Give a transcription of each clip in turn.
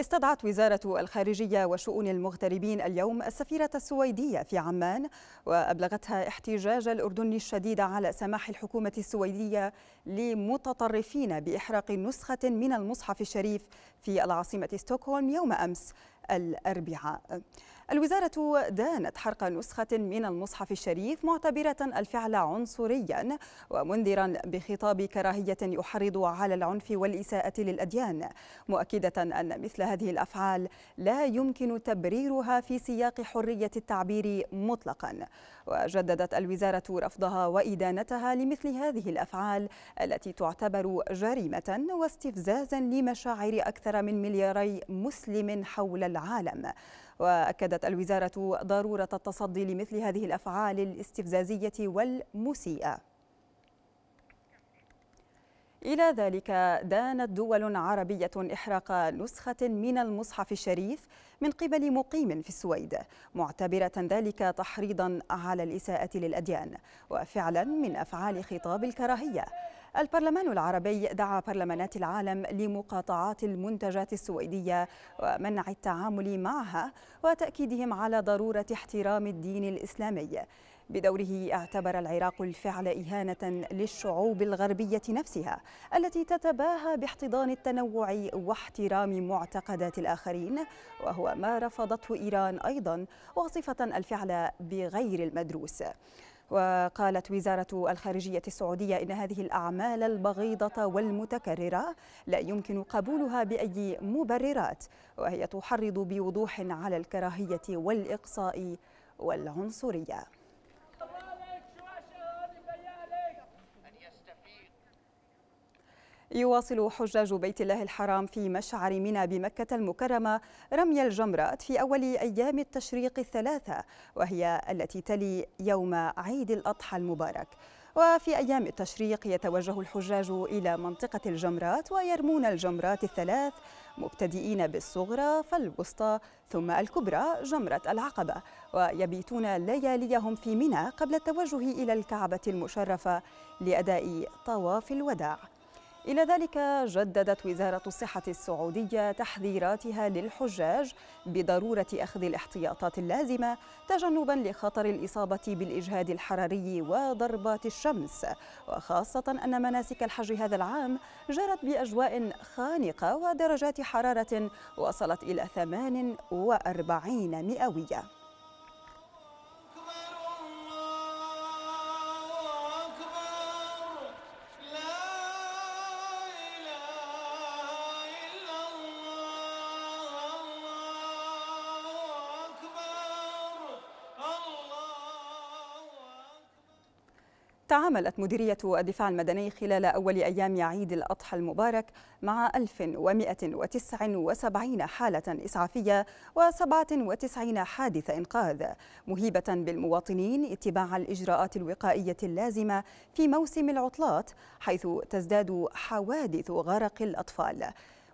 استدعت وزارة الخارجية وشؤون المغتربين اليوم السفيرة السويدية في عمان وأبلغتها احتجاج الأردن الشديد على سماح الحكومة السويدية لمتطرفين بإحراق نسخة من المصحف الشريف في العاصمة ستوكهولم يوم أمس الأربعاء الوزارة دانت حرق نسخة من المصحف الشريف معتبرة الفعل عنصريا ومنذرا بخطاب كراهية يحرض على العنف والإساءة للأديان مؤكدة أن مثل هذه الأفعال لا يمكن تبريرها في سياق حرية التعبير مطلقا وجددت الوزارة رفضها وإدانتها لمثل هذه الأفعال التي تعتبر جريمة واستفزازا لمشاعر أكثر من ملياري مسلم حول العالم وأكدت الوزارة ضرورة التصدي لمثل هذه الأفعال الاستفزازية والمسيئة إلى ذلك دانت دول عربية إحراق نسخة من المصحف الشريف من قبل مقيم في السويد معتبرة ذلك تحريضا على الإساءة للأديان وفعلا من أفعال خطاب الكراهية البرلمان العربي دعا برلمانات العالم لمقاطعات المنتجات السويدية ومنع التعامل معها وتأكيدهم على ضرورة احترام الدين الإسلامي بدوره اعتبر العراق الفعل إهانة للشعوب الغربية نفسها التي تتباهى باحتضان التنوع واحترام معتقدات الآخرين وهو ما رفضته إيران أيضا وصفة الفعل بغير المدروس وقالت وزارة الخارجية السعودية إن هذه الأعمال البغيضة والمتكررة لا يمكن قبولها بأي مبررات وهي تحرض بوضوح على الكراهية والإقصاء والعنصرية يواصل حجاج بيت الله الحرام في مشعر منى بمكة المكرمة رمي الجمرات في أول أيام التشريق الثلاثة وهي التي تلي يوم عيد الأضحى المبارك وفي أيام التشريق يتوجه الحجاج إلى منطقة الجمرات ويرمون الجمرات الثلاث مبتدئين بالصغرى فالوسطى ثم الكبرى جمرة العقبة ويبيتون لياليهم في منى قبل التوجه إلى الكعبة المشرفة لأداء طواف الوداع إلى ذلك جددت وزارة الصحة السعودية تحذيراتها للحجاج بضرورة أخذ الاحتياطات اللازمة تجنبا لخطر الإصابة بالإجهاد الحراري وضربات الشمس وخاصة أن مناسك الحج هذا العام جرت بأجواء خانقة ودرجات حرارة وصلت إلى 48 مئوية تعاملت مديرية الدفاع المدني خلال أول أيام عيد الأضحى المبارك مع 1179 حالة إسعافية و97 حادث إنقاذ مهيبة بالمواطنين اتباع الإجراءات الوقائية اللازمة في موسم العطلات حيث تزداد حوادث غرق الأطفال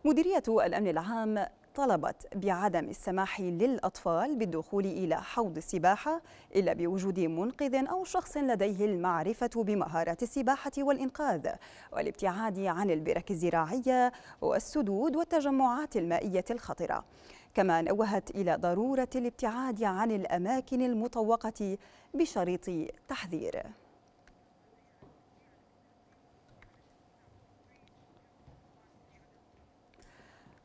مديرية الأمن العام طلبت بعدم السماح للأطفال بالدخول إلى حوض السباحة إلا بوجود منقذ أو شخص لديه المعرفة بمهارات السباحة والإنقاذ والابتعاد عن البرك الزراعية والسدود والتجمعات المائية الخطرة كما نوهت إلى ضرورة الابتعاد عن الأماكن المطوقة بشريط تحذير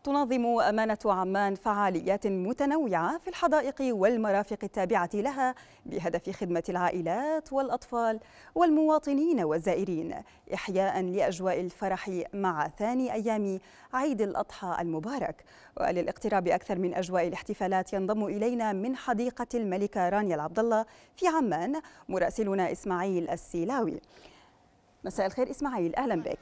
تنظم أمانة عمان فعاليات متنوعة في الحدائق والمرافق التابعة لها بهدف خدمة العائلات والأطفال والمواطنين والزائرين إحياء لأجواء الفرح مع ثاني أيام عيد الأضحى المبارك وللاقتراب أكثر من أجواء الاحتفالات ينضم إلينا من حديقة الملكة رانيا العبد الله في عمان مراسلنا إسماعيل السيلاوي مساء الخير إسماعيل أهلا بك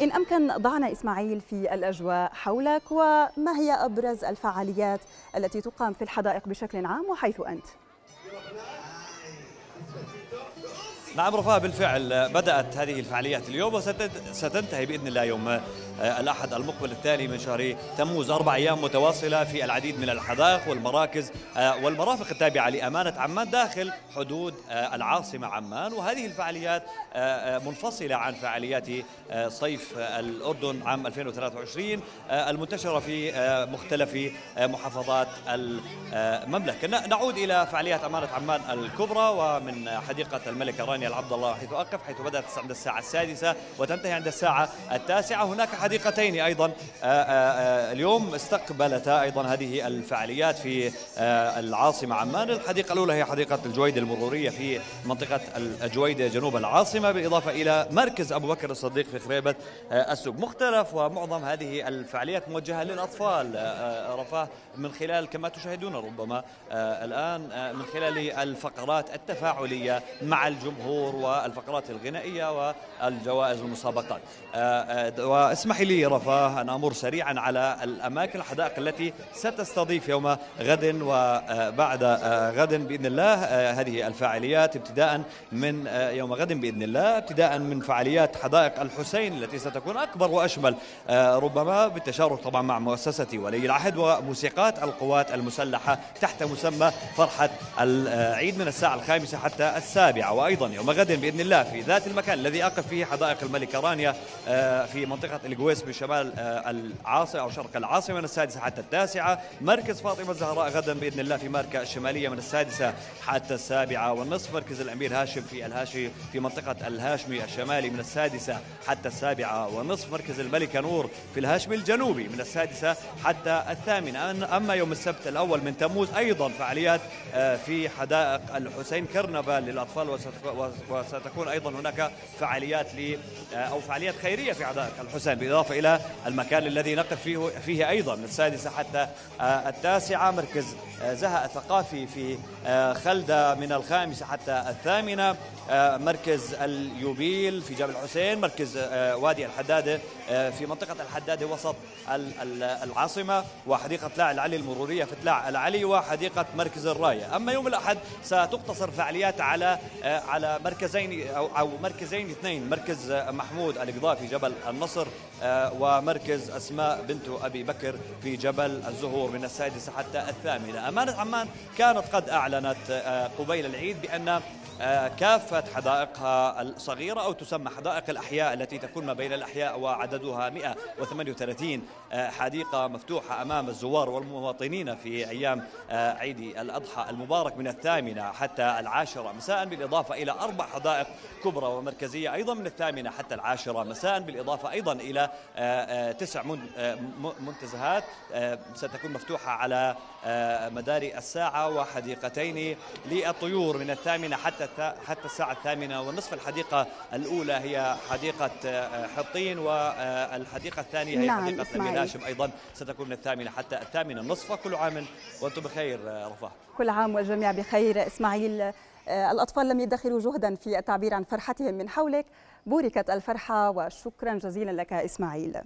إن أمكن ضعنا إسماعيل في الأجواء حولك وما هي أبرز الفعاليات التي تقام في الحدائق بشكل عام وحيث أنت؟ نعم رفاه بالفعل بدأت هذه الفعاليات اليوم وستنتهي بإذن الله يوم آه، الأحد المقبل التالي من شهر تموز أربع أيام متواصلة في العديد من الحدائق والمراكز آه، والمرافق التابعة لأمانة عمان داخل حدود آه، العاصمة عمان وهذه الفعاليات منفصلة عن فعاليات صيف الأردن عام 2023 المنتشرة في مختلف محافظات المملكة نعود إلى فعاليات أمانة عمان الكبرى ومن حديقة الملكة رانيا العبد الله حيث أقف حيث بدأت عند الساعة السادسة وتنتهي عند الساعة التاسعة هناك الحديقتين أيضا آه، آه، آه، اليوم استقبلتا أيضا هذه الفعاليات في العاصمة عمان الحديقة الأولى هي حديقة الجويدة المرورية في منطقة الجويدة جنوب العاصمة بالإضافة إلى مركز أبو بكر الصديق في خريبة السوق مختلف ومعظم هذه الفعاليات موجهة للأطفال رفاه من خلال كما تشاهدون ربما الآن من خلال الفقرات التفاعلية مع الجمهور والفقرات الغنائية والجوائز والمسابقات واسمح اسمح لي رفاه أن أمر سريعا على الأماكن الحدائق التي ستستضيف يوم غد وبعد آه، آه، غد بإذن الله آه، هذه الفعاليات ابتداء من يوم غد بإذن الله ابتداء من فعاليات حدائق الحسين التي ستكون أكبر وأشمل ربما بالتشارك طبعا مع مؤسسة ولي العهد وموسيقات القوات المسلحة تحت مسمى فرحة العيد من الساعة الخامسة حتى السابعة وأيضا يوم غد بإذن الله في ذات المكان الذي أقف فيه حدائق الملكة رانيا في منطقة الجو جويس بشمال آه، العاصمة أو شرق العاصمة من السادسة حتى التاسعة مركز فاطمة الزهراء غدا بإذن الله في ماركة الشمالية من السادسة حتى السابعة والنصف مركز الأمير هاشم في الهاشي في منطقة الهاشمي الشمالي من السادسة حتى السابعة والنصف مركز الملكة نور في الهاشمي الجنوبي من السادسة حتى الثامنة أما يوم السبت الأول من تموز أيضا فعاليات آه، في حدائق الحسين كرنفال للأطفال وستكون أيضا هناك فعاليات آه، أو فعاليات خيرية في حدائق الحسين بالإضافة إلى المكان الذي نقف فيه, فيه أيضا من السادسة حتى آه، التاسعة مركز آه، زها الثقافي في آه، خلدة من الخامسة حتى الثامنة آه، مركز اليوبيل في جبل الحسين مركز وادي الحدادة في منطقة الحدادة وسط العاصمة وحديقة لاع العلي المرورية في تلاع العلي وحديقة مركز الراية أما يوم الأحد ستقتصر فعاليات على على مركزين أو, أو مركزين اثنين مركز محمود القضاء جبل النصر ومركز أسماء بنت أبي بكر في جبل الزهور من السادسة حتى الثامنة أمانة عمان كانت قد أعلنت آه، قبيل العيد بأن آه، كافة حدائقها الصغيرة أو تسمى حدائق الأحياء التي تكون ما بين الأحياء وعددها 138 آه، حديقة مفتوحة أمام الزوار والمواطنين في أيام عيد الأضحى المبارك من الثامنة حتى العاشرة مساء بالإضافة إلى أربع حدائق كبرى ومركزية أيضا من الثامنة حتى العاشرة مساء بالإضافة أيضا إلى تسع منتزهات ستكون مفتوحة على مدار الساعة وحديقتين للطيور من الثامنة حتى حتى الساعة الثامنة والنصف الحديقة الأولى هي حديقة آه، حطين والحديقة الثانية هي نعم حديقة سمير هاشم أيضا ستكون من الثامنة حتى الثامنة النصف وكل عام وأنتم بخير آه، رفاه كل عام والجميع بخير إسماعيل آه، الأطفال لم يدخروا جهدا في التعبير عن فرحتهم من حولك بوركت الفرحة وشكرا جزيلا لك إسماعيل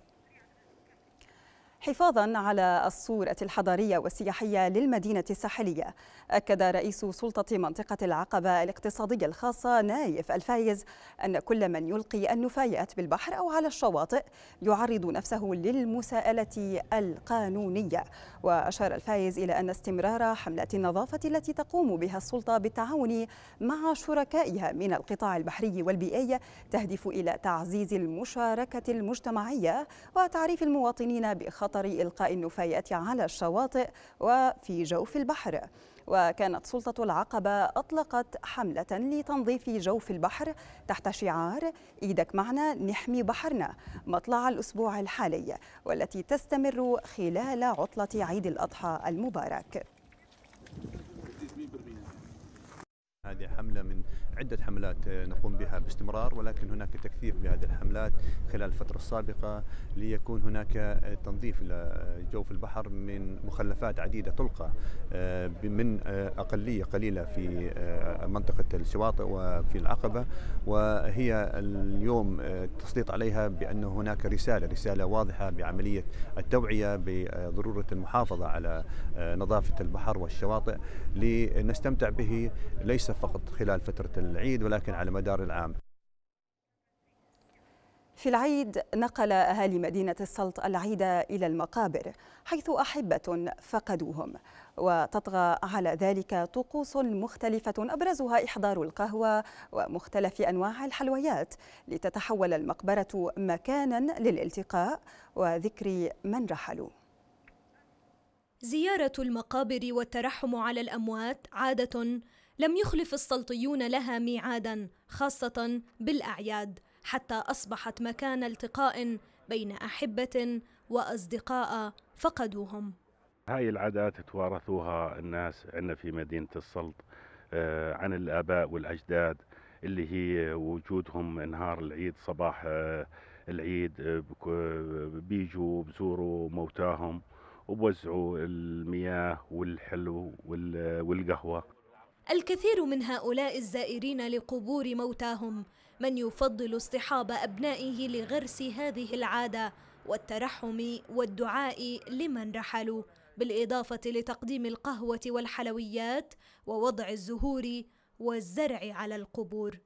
حفاظا على الصورة الحضارية والسياحية للمدينة الساحلية أكد رئيس سلطة منطقة العقبة الاقتصادية الخاصة نايف الفايز أن كل من يلقي النفايات بالبحر أو على الشواطئ يعرض نفسه للمساءلة القانونية وأشار الفايز إلى أن استمرار حملات النظافة التي تقوم بها السلطة بالتعاون مع شركائها من القطاع البحري والبيئي تهدف إلى تعزيز المشاركة المجتمعية وتعريف المواطنين بخطر خطر إلقاء النفايات على الشواطئ وفي جوف البحر وكانت سلطة العقبة أطلقت حملة لتنظيف جوف البحر تحت شعار إيدك معنا نحمي بحرنا مطلع الأسبوع الحالي والتي تستمر خلال عطلة عيد الأضحى المبارك هذه حملة من عدة حملات آه، نقوم بها باستمرار ولكن هناك تكثيف بهذه الحملات خلال الفترة السابقة ليكون هناك آه، تنظيف لجوف آه، البحر من مخلفات عديدة تلقى من أقلية قليلة في منطقة الشواطئ وفي العقبة وهي اليوم التسليط عليها بأن هناك رسالة رسالة واضحة بعملية التوعية بضرورة المحافظة على نظافة البحر والشواطئ لنستمتع به ليس فقط خلال فترة العيد ولكن على مدار العام في العيد نقل أهالي مدينة السلط العيد إلى المقابر حيث أحبة فقدوهم وتطغى على ذلك طقوس مختلفة أبرزها إحضار القهوة ومختلف أنواع الحلويات لتتحول المقبرة مكانا للالتقاء وذكر من رحلوا زيارة المقابر والترحم على الأموات عادة لم يخلف السلطيون لها ميعادا خاصة بالأعياد حتى أصبحت مكان التقاء بين أحبة وأصدقاء فقدوهم هاي العادات توارثوها الناس عندنا في مدينة السلط آه، عن الآباء والأجداد اللي هي وجودهم نهار العيد صباح آه، العيد آه، بيجوا بزوروا موتاهم وبوزعوا المياه والحلو والقهوة الكثير من هؤلاء الزائرين لقبور موتاهم من يفضل اصطحاب أبنائه لغرس هذه العادة والترحم والدعاء لمن رحلوا بالإضافة لتقديم القهوة والحلويات ووضع الزهور والزرع على القبور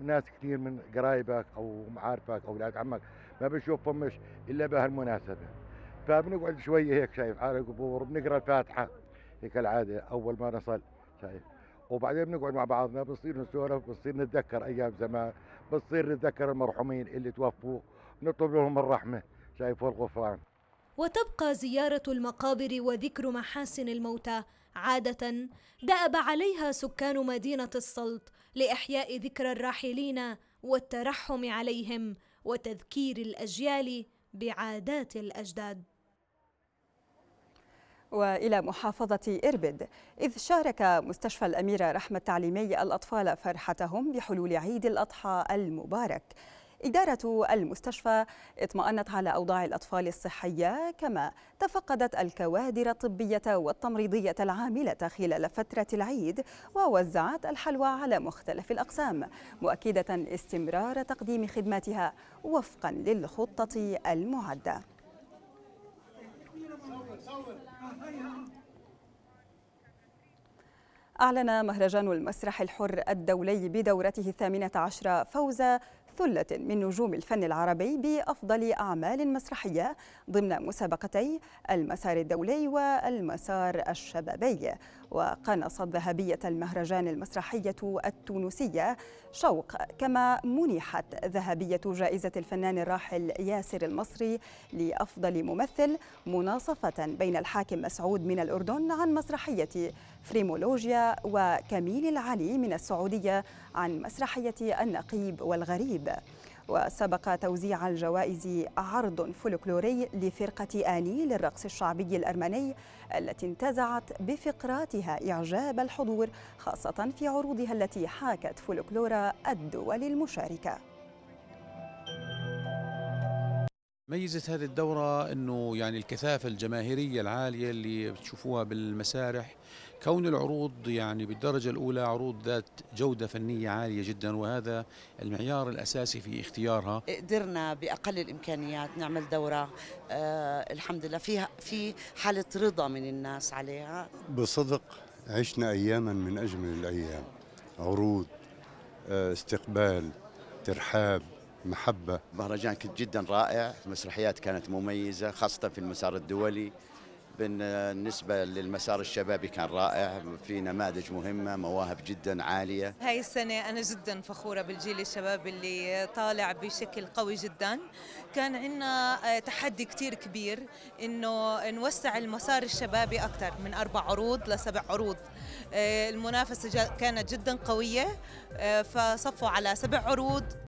ناس كثير من قرايبك أو معارفك أو اولاد عمك ما بشوف فمش إلا بهالمناسبة فبنقعد شوية هيك شايف على القبور بنقرأ الفاتحة هيك العادة أول ما نصل شايف وبعدين بنقعد مع بعضنا بنصير نسولف بنصير نتذكر ايام زمان بنصير نتذكر المرحومين اللي توفوا نطلب لهم الرحمه شايفوا الغفران وتبقى زيارة المقابر وذكر محاسن الموتى عادة دأب عليها سكان مدينة السلط لإحياء ذكرى الراحلين والترحم عليهم وتذكير الأجيال بعادات الأجداد وإلى محافظة إربد إذ شارك مستشفى الأميرة رحمة التعليمي الأطفال فرحتهم بحلول عيد الأضحى المبارك إدارة المستشفى اطمأنت على أوضاع الأطفال الصحية كما تفقدت الكوادر الطبية والتمريضية العاملة خلال فترة العيد ووزعت الحلوى على مختلف الأقسام مؤكدة استمرار تقديم خدماتها وفقا للخطة المعدة أعلن مهرجان المسرح الحر الدولي بدورته الثامنة عشرة فوز ثلة من نجوم الفن العربي بأفضل أعمال مسرحية ضمن مسابقتي المسار الدولي والمسار الشبابي وقنصت ذهبية المهرجان المسرحية التونسية شوق كما منحت ذهبية جائزة الفنان الراحل ياسر المصري لأفضل ممثل مناصفة بين الحاكم مسعود من الأردن عن مسرحية فريمولوجيا وكميل العلي من السعودية عن مسرحية النقيب والغريب وسبق توزيع الجوائز عرض فولكلوري لفرقة آني للرقص الشعبي الأرمني التي انتزعت بفقراتها إعجاب الحضور خاصة في عروضها التي حاكت فولكلور الدول المشاركة ميزة هذه الدورة أنه يعني الكثافة الجماهيرية العالية اللي بتشوفوها بالمسارح كون العروض يعني بالدرجة الأولى عروض ذات جودة فنية عالية جدا وهذا المعيار الأساسي في اختيارها قدرنا بأقل الإمكانيات نعمل دورة آه الحمد لله فيها في حالة رضا من الناس عليها بصدق عشنا أياما من أجمل الأيام عروض آه استقبال ترحاب محبة مهرجان كنت جدا رائع المسرحيات كانت مميزة خاصة في المسار الدولي بالنسبة للمسار الشبابي كان رائع في نماذج مهمة مواهب جدا عالية هاي السنة أنا جدا فخورة بالجيل الشباب اللي طالع بشكل قوي جدا كان عندنا آه، تحدي كتير كبير إنه نوسع المسار الشبابي أكثر من أربع عروض لسبع عروض آه، المنافسة كانت جدا قوية آه، فصفوا على سبع عروض